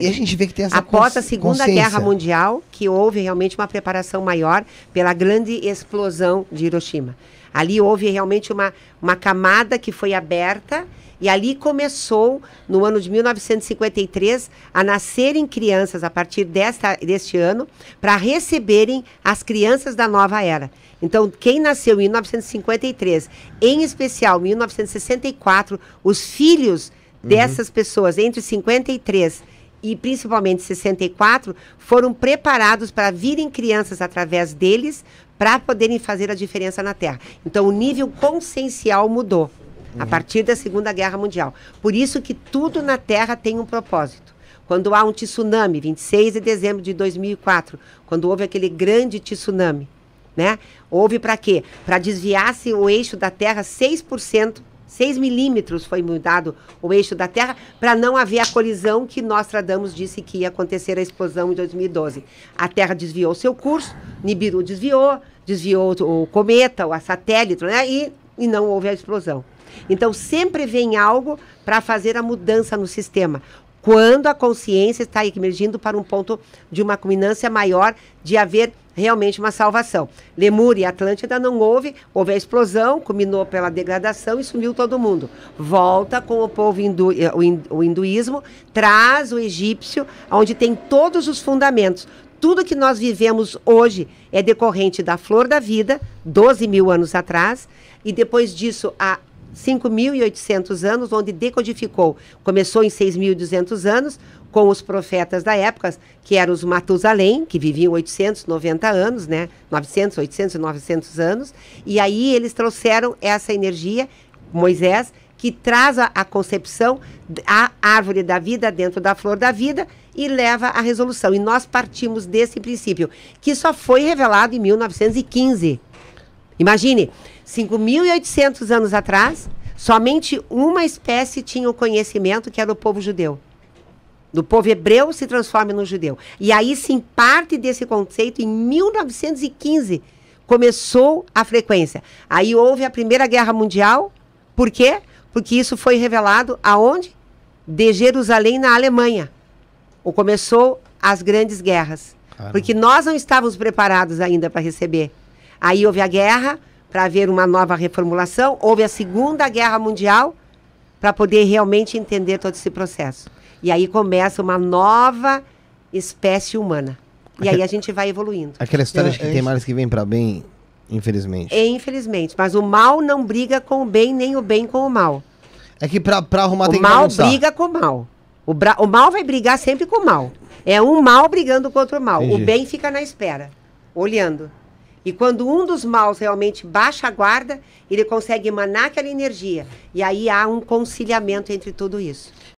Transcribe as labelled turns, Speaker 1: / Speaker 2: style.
Speaker 1: E a gente vê que tem essa Após a Segunda Guerra Mundial, que houve realmente uma preparação maior pela grande explosão de Hiroshima. Ali houve realmente uma, uma camada que foi aberta e ali começou, no ano de 1953, a nascerem crianças a partir desta, deste ano, para receberem as crianças da nova era. Então, quem nasceu em 1953, em especial 1964, os filhos uhum. dessas uhum. pessoas entre 53 e principalmente 64 foram preparados para virem crianças através deles para poderem fazer a diferença na Terra. Então o nível consciencial mudou uhum. a partir da Segunda Guerra Mundial. Por isso que tudo na Terra tem um propósito. Quando há um tsunami, 26 de dezembro de 2004, quando houve aquele grande tsunami, né? Houve para quê? Para desviar-se o eixo da Terra 6% 6 milímetros foi mudado o eixo da Terra para não haver a colisão que Nostradamus disse que ia acontecer a explosão em 2012. A Terra desviou seu curso, Nibiru desviou, desviou o cometa, o satélite, né? E, e não houve a explosão. Então sempre vem algo para fazer a mudança no sistema quando a consciência está emergindo para um ponto de uma culminância maior de haver realmente uma salvação. Lemure, e Atlântida não houve, houve a explosão, culminou pela degradação e sumiu todo mundo. Volta com o povo hindu, eh, o hinduísmo, traz o egípcio, onde tem todos os fundamentos. Tudo que nós vivemos hoje é decorrente da flor da vida, 12 mil anos atrás, e depois disso a 5.800 anos, onde decodificou. Começou em 6.200 anos, com os profetas da época, que eram os Matusalém, que viviam 890 anos, né? 900, 800, 900 anos. E aí eles trouxeram essa energia, Moisés, que traz a, a concepção, a árvore da vida dentro da flor da vida e leva à resolução. E nós partimos desse princípio, que só foi revelado em 1915. Imagine, 5.800 anos atrás, somente uma espécie tinha o conhecimento que era o povo judeu. Do povo hebreu se transforma no judeu. E aí sim, parte desse conceito, em 1915, começou a frequência. Aí houve a Primeira Guerra Mundial. Por quê? Porque isso foi revelado aonde? De Jerusalém, na Alemanha. Ou começou as grandes guerras. Caramba. Porque nós não estávamos preparados ainda para receber. Aí houve a guerra para haver uma nova reformulação, houve a Segunda Guerra Mundial para poder realmente entender todo esse processo. E aí começa uma nova espécie humana. E aí a gente vai evoluindo. Aquela história de que é tem males que vêm para bem, infelizmente. É, infelizmente, mas o mal não briga com o bem, nem o bem com o mal. É que para arrumar o tem que O mal briga com o mal. O, bra... o mal vai brigar sempre com o mal. É um mal brigando contra o mal. Entendi. O bem fica na espera, olhando. E quando um dos maus realmente baixa a guarda, ele consegue emanar aquela energia. E aí há um conciliamento entre tudo isso.